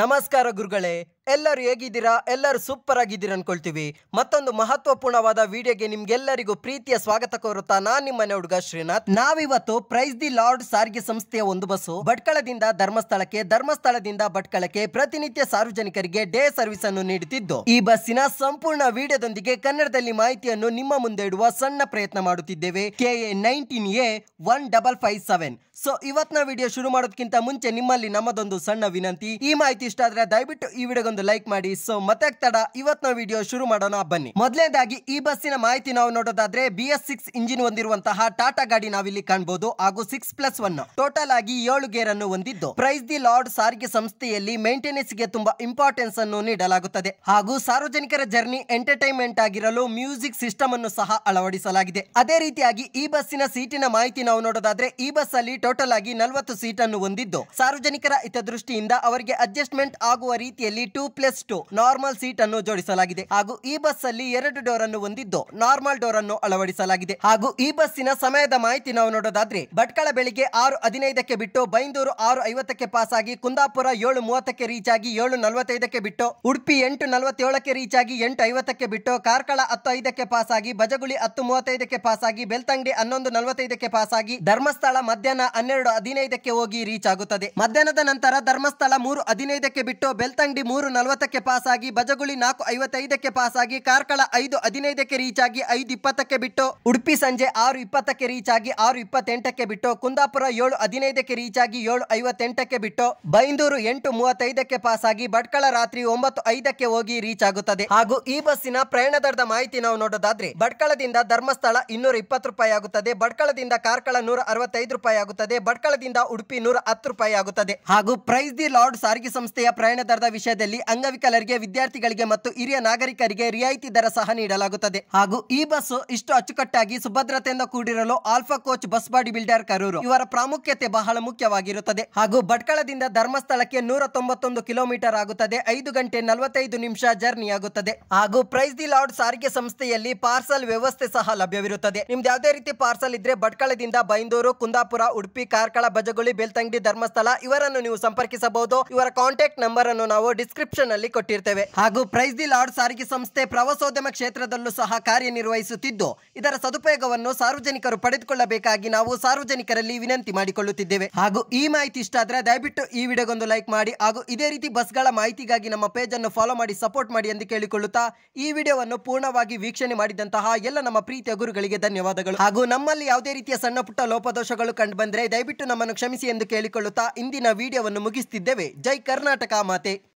ನಮಸ್ಕಾರ ಗುರುಗಳೇ ಎಲ್ಲರೂ ಹೇಗಿದ್ದೀರಾ ಎಲ್ಲರೂ ಸೂಪರ್ ಆಗಿದ್ದೀರಾ ಅನ್ಕೊಳ್ತೀವಿ ಮತ್ತೊಂದು ಮಹತ್ವಪೂರ್ಣವಾದ ವಿಡಿಯೋಗೆ ನಿಮ್ಗೆಲ್ಲರಿಗೂ ಪ್ರೀತಿಯ ಸ್ವಾಗತ ಕೋರುತ್ತಾ ನಾನ್ ನಿಮ್ಮನೆ ಹುಡುಗ ಶ್ರೀನಾಥ್ ನಾವಿವತ್ತು ಪ್ರೈಸ್ ದಿ ಲಾರ್ಡ್ ಸಾರಿಗೆ ಸಂಸ್ಥೆಯ ಒಂದು ಬಸ್ಸು ಭಟ್ಕಳದಿಂದ ಧರ್ಮಸ್ಥಳಕ್ಕೆ ಧರ್ಮಸ್ಥಳದಿಂದ ಭಟ್ಕಳಕ್ಕೆ ಪ್ರತಿನಿತ್ಯ ಸಾರ್ವಜನಿಕರಿಗೆ ಡೇ ಸರ್ವಿಸ್ ಅನ್ನು ನೀಡುತ್ತಿದ್ದು ಈ ಬಸ್ಸಿನ ಸಂಪೂರ್ಣ ವಿಡಿಯೋದೊಂದಿಗೆ ಕನ್ನಡದಲ್ಲಿ ಮಾಹಿತಿಯನ್ನು ನಿಮ್ಮ ಮುಂದೆ ಇಡುವ ಸಣ್ಣ ಪ್ರಯತ್ನ ಮಾಡುತ್ತಿದ್ದೇವೆ K A nineteen A one double five seven so ಇವತ್ತಿನ ವಿಡಿಯೋ ಶುರು ಮಾಡೋದಕ್ಕಿಂತ ಮುಂಚೆ ನಿಮ್ಮಲ್ಲಿ ನಮ್ಮದೊಂದು ಸಣ್ಣ ವಿನಂತಿ ಈ ಮಾಹಿತಿ ಇಷ್ಟ ಆದರೆ ದಯವಿಟ್ಟು ಈ ವಿಡಿಯೋ ಒಂದು ಲೈಕ್ ಮಾಡಿ ಸೊ ಮತ್ತೆ ತಡ ಇವತ್ತಿನ ವಿಡಿಯೋ ಶುರು ಮಾಡೋಣ ಬನ್ನಿ ಮೊದಲನೇದಾಗಿ ಈ ಬಸ್ಸಿನ ಮಾಹಿತಿ ನಾವು ನೋಡೋದಾದ್ರೆ ಬಿ ಎಸ್ ಸಿಕ್ಸ್ ಇಂಜಿನ್ ಹೊಂದಿರುವಂತಹ ಟಾಟಾ ಗಾಡಿ ನಾವಿಲ್ಲಿ ಕಾಣಬಹುದು ಹಾಗೂ ಸಿಕ್ಸ್ ಪ್ಲಸ್ ಒನ್ ಟೋಟಲ್ ಆಗಿ ಏಳು ಗೇರ್ ಅನ್ನು ಹೊಂದಿದ್ದು ಪ್ರೈಸ್ ದಿ ಲಾರ್ಡ್ ಸಾರಿಗೆ ಸಂಸ್ಥೆಯಲ್ಲಿ ಮೇಂಟೆನೆನ್ಸ್ ಗೆ ತುಂಬಾ ಇಂಪಾರ್ಟೆನ್ಸ್ ಅನ್ನು ನೀಡಲಾಗುತ್ತದೆ ಹಾಗೂ ಸಾರ್ವಜನಿಕರ ಜರ್ನಿ ಎಂಟರ್ಟೈನ್ಮೆಂಟ್ ಆಗಿರಲು ಮ್ಯೂಸಿಕ್ ಸಿಸ್ಟಮ್ ಅನ್ನು ಸಹ ಅಳವಡಿಸಲಾಗಿದೆ ಅದೇ ರೀತಿಯಾಗಿ ಈ ಬಸ್ಸಿನ ಸೀಟಿನ ಮಾಹಿತಿ ನಾವು ನೋಡೋದಾದ್ರೆ ಈ ಬಸ್ ಅಲ್ಲಿ ಟೋಟಲ್ ಆಗಿ ನಲವತ್ತು ಸೀಟ್ ಅನ್ನು ಹೊಂದಿದ್ದು ಸಾರ್ವಜನಿಕರ ಹಿತದೃಷ್ಟಿಯಿಂದ ಅವರಿಗೆ ಅಡ್ಜಸ್ಟ್ಮೆಂಟ್ ಆಗುವ ರೀತಿಯಲ್ಲಿ two two plus two normal seat ಅನ್ನು ಜೋಡಿಸಲಾಗಿದೆ ಹಾಗೂ ಈ ಬಸ್ ಅಲ್ಲಿ ಎರಡು ಡೋರ್ ಅನ್ನು ಹೊಂದಿದ್ದು ನಾರ್ಮಲ್ ಡೋರ್ ಅನ್ನು ಅಳವಡಿಸಲಾಗಿದೆ ಹಾಗೂ ಈ ಬಸ್ಸಿನ ಸಮಯದ ಮಾಹಿತಿ ನಾವು ನೋಡೋದಾದ್ರೆ ಭಟ್ಕಳ ಬೆಳಿಗ್ಗೆ ಆರು ಹದಿನೈದಕ್ಕೆ ಬಿಟ್ಟು ಬೈಂದೂರು ಆರು ಐವತ್ತಕ್ಕೆ ಪಾಸ್ ಆಗಿ ಕುಂದಾಪುರ ಏಳು ಮೂವತ್ತಕ್ಕೆ ರೀಚ್ ಆಗಿ ಏಳು ನಲವತ್ತೈದಕ್ಕೆ ಬಿಟ್ಟು ಉಡುಪಿ ಎಂಟು ನಲವತ್ತೇಳಕ್ಕೆ ರೀಚ್ ಆಗಿ ಎಂಟು ಐವತ್ತಕ್ಕೆ ಬಿಟ್ಟು ಕಾರ್ಕಳ ಹತ್ತು ಐದಕ್ಕೆ ಪಾಸ್ ಆಗಿ ಬಜಗುಳಿ ಹತ್ತು ಮೂವತ್ತೈದಕ್ಕೆ ಪಾಸ್ ಆಗಿ ಬೆಳ್ತಂಗಡಿ ಹನ್ನೊಂದು ನಲವತ್ತೈದಕ್ಕೆ ಪಾಸ್ ಆಗಿ ಧರ್ಮಸ್ಥಳ ಮಧ್ಯಾಹ್ನ ಹನ್ನೆರಡು ಹದಿನೈದಕ್ಕೆ ಹೋಗಿ ರೀಚ್ ಆಗುತ್ತದೆ ಮಧ್ಯಾಹ್ನದ ನಂತರ ಧರ್ಮಸ್ಥಳ ಮೂರು ಹದಿನೈದಕ್ಕೆ ಬಿಟ್ಟು ಬೆಳ್ತಂಗಡಿ ಮೂರು ನಲವತ್ತಕ್ಕೆ ಪಾಸ್ ಆಗಿ ಬಜಗುಳಿ ನಾಲ್ಕು ಐವತ್ತೈದಕ್ಕೆ ಪಾಸ್ ಆಗಿ ಕಾರ್ಕಳ ಐದು ಹದಿನೈದಕ್ಕೆ ರೀಚ್ ಆಗಿ ಐದು ಇಪ್ಪತ್ತಕ್ಕೆ ಬಿಟ್ಟು ಉಡುಪಿ ಸಂಜೆ ಆರು ಇಪ್ಪತ್ತಕ್ಕೆ ರೀಚ್ ಆಗಿ ಆರು ಇಪ್ಪತ್ತೆಂಟಕ್ಕೆ ಬಿಟ್ಟು ಕುಂದಾಪುರ ಏಳು ಹದಿನೈದಕ್ಕೆ ರೀಚ್ ಆಗಿ ಏಳು ಐವತ್ತೆಂಟಕ್ಕೆ ಬಿಟ್ಟು ಬೈಂದೂರು ಎಂಟು ಮೂವತ್ತೈದಕ್ಕೆ ಪಾಸ್ ಆಗಿ ಭಟ್ಕಳ ರಾತ್ರಿ ಒಂಬತ್ತು ಐದಕ್ಕೆ ಹೋಗಿ ರೀಚ್ ಆಗುತ್ತದೆ ಹಾಗೂ ಈ ಬಸ್ಸಿನ ಪ್ರಯಾಣ ದರದ ಮಾಹಿತಿ ನಾವು ನೋಡೋದಾದ್ರೆ ಭಟ್ಕಳದಿಂದ ಧರ್ಮಸ್ಥಳ ಇನ್ನೂರ ಇಪ್ಪತ್ತು ರೂಪಾಯಿ ಆಗುತ್ತದೆ ಭಟ್ಕಳದಿಂದ ಕಾರ್ಕಳ ನೂರ ಅರವತ್ತೈದು ರೂಪಾಯಿ ಆಗುತ್ತದೆ ಭಟ್ಕಳದಿಂದ ಉಡುಪಿ ನೂರ ಹತ್ತು ರೂಪಾಯಿ ಆಗುತ್ತದೆ ಹಾಗೂ ಪ್ರೈಸ್ ದಿ ಲಾರ್ಡ್ ಸಾರಿಗೆ ಸಂಸ್ಥೆಯ ಪ್ರಯಾಣ ದರದ ವಿಷಯದಲ್ಲಿ ಅಂಗವಿಕಲರಿಗೆ ವಿದ್ಯಾರ್ಥಿಗಳಿಗೆ ಮತ್ತು ಹಿರಿಯ ನಾಗರಿಕರಿಗೆ ರಿಯಾಯಿತಿ ದರ ಸಹ ನೀಡಲಾಗುತ್ತದೆ ಹಾಗೂ ಈ ಬಸ್ ಇಷ್ಟು ಅಚ್ಚುಕಟ್ಟಾಗಿ ಸುಭದ್ರತೆಯಿಂದ ಕೂಡಿರಲು alpha coach bus body builder Karur ಇವರ ಪ್ರಾಮುಖ್ಯತೆ ಬಹಳ ಮುಖ್ಯವಾಗಿರುತ್ತದೆ ಹಾಗೂ ಭಟ್ಕಳದಿಂದ ಧರ್ಮಸ್ಥಳಕ್ಕೆ ನೂರ ತೊಂಬತ್ತೊಂದು ಕಿಲೋಮೀಟರ್ ಆಗುತ್ತದೆ ಐದು ಗಂಟೆ ನಲವತ್ತೈದು ನಿಮಿಷ ಜರ್ನಿ ಆಗುತ್ತದೆ ಹಾಗೂ ಪ್ರೈಸ್ ದಿ ಲಾರ್ಡ್ ಸಾರಿಗೆ ಸಂಸ್ಥೆಯಲ್ಲಿ ಪಾರ್ಸಲ್ ವ್ಯವಸ್ಥೆ ಸಹ ಲಭ್ಯವಿರುತ್ತದೆ ನಿಮ್ದು ಯಾವುದೇ ರೀತಿ ಪಾರ್ಸಲ್ ಇದ್ರೆ ಭಟ್ಕಳದಿಂದ ಬೈಂದೂರು ಕುಂದಾಪುರ ಉಡುಪಿ ಕಾರ್ಕಳ ಬಜಗುಳಿ ಬೆಳ್ತಂಗಡಿ ಧರ್ಮಸ್ಥಳ ಇವರನ್ನು ನೀವು ಸಂಪರ್ಕಿಸಬಹುದು ಇವರ ಕಾಂಟ್ಯಾಕ್ಟ್ ನಂಬರ್ ಅನ್ನು ನಾವು ಡಿಸ್ಕ್ರಿಪ್ ಡಿಸ್ಕ್ರಿಪ್ಷನ್ ಅಲ್ಲಿ ಕೊಟ್ಟಿರ್ತೇವೆ ಹಾಗೂ ಪ್ರೈಸ್ ದಿ ಲಾರ್ಡ್ ಸಾರಿಗೆ ಸಂಸ್ಥೆ ಪ್ರವಾಸೋದ್ಯಮ ಕ್ಷೇತ್ರದಲ್ಲೂ ಸಹ ಕಾರ್ಯನಿರ್ವಹಿಸುತ್ತಿದ್ದು ಇದರ ಸದುಪಯೋಗವನ್ನು ಸಾರ್ವಜನಿಕರು ಪಡೆದುಕೊಳ್ಳಬೇಕಾಗಿ ನಾವು ಸಾರ್ವಜನಿಕರಲ್ಲಿ ವಿನಂತಿ ಮಾಡಿಕೊಳ್ಳುತ್ತಿದ್ದೇವೆ ಹಾಗೂ ಈ ಮಾಹಿತಿ ಇಷ್ಟ ಆದ್ರೆ ದಯವಿಟ್ಟು ಈ ವಿಡಿಯೋಗೊಂದು ಲೈಕ್ ಮಾಡಿ ಹಾಗೂ ಇದೇ ರೀತಿ ಬಸ್ಗಳ ಮಾಹಿತಿಗಾಗಿ ನಮ್ಮ ಪೇಜ್ ಅನ್ನು ಫಾಲೋ ಮಾಡಿ ಸಪೋರ್ಟ್ ಮಾಡಿ ಎಂದು ಕೇಳಿಕೊಳ್ಳುತ್ತಾ ಈ ವಿಡಿಯೋವನ್ನು ಪೂರ್ಣವಾಗಿ ವೀಕ್ಷಣೆ ಮಾಡಿದಂತಹ ಎಲ್ಲ ನಮ್ಮ ಪ್ರೀತಿಯ ಗುರುಗಳಿಗೆ ಧನ್ಯವಾದಗಳು ಹಾಗೂ ನಮ್ಮಲ್ಲಿ ಯಾವುದೇ ರೀತಿಯ ಸಣ್ಣ ಪುಟ್ಟ ಲೋಪದೋಷಗಳು ಕಂಡು ಬಂದರೆ ದಯವಿಟ್ಟು ನಮ್ಮನ್ನು ಕ್ಷಮಿಸಿ ಎಂದು ಕೇಳಿಕೊಳ್ಳುತ್ತಾ ಇಂದಿನ ವಿಡಿಯೋವನ್ನು ಮುಗಿಸುತ್ತಿದ್ದೇವೆ ಜೈ ಕರ್ನಾಟಕ ಮಾತೆ